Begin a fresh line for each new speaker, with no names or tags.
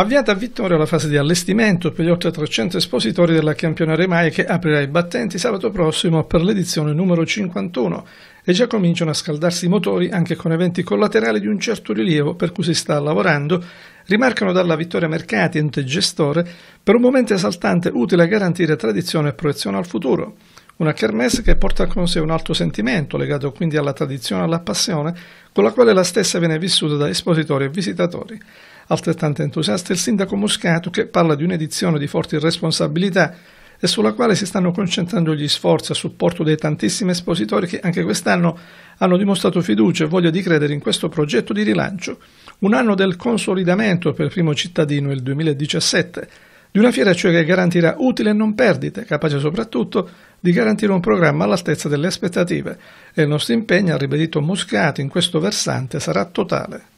Avviata a vittoria la fase di allestimento per gli oltre 300 espositori della Campione Remai che aprirà i battenti sabato prossimo per l'edizione numero 51 e già cominciano a scaldarsi i motori anche con eventi collaterali di un certo rilievo per cui si sta lavorando, rimarcano dalla Vittoria Mercati, ente gestore, per un momento esaltante utile a garantire tradizione e proiezione al futuro. Una kermesse che porta con sé un alto sentimento, legato quindi alla tradizione e alla passione, con la quale la stessa viene vissuta da espositori e visitatori. Altrettanto entusiasta il sindaco Muscato che parla di un'edizione di forti responsabilità e sulla quale si stanno concentrando gli sforzi a supporto dei tantissimi espositori che anche quest'anno hanno dimostrato fiducia e voglia di credere in questo progetto di rilancio. Un anno del consolidamento per primo cittadino, il 2017, di una fiera cioè che garantirà utile e non perdite, capace soprattutto di garantire un programma all'altezza delle aspettative e il nostro impegno, ha ribadito Moscati, in questo versante sarà totale.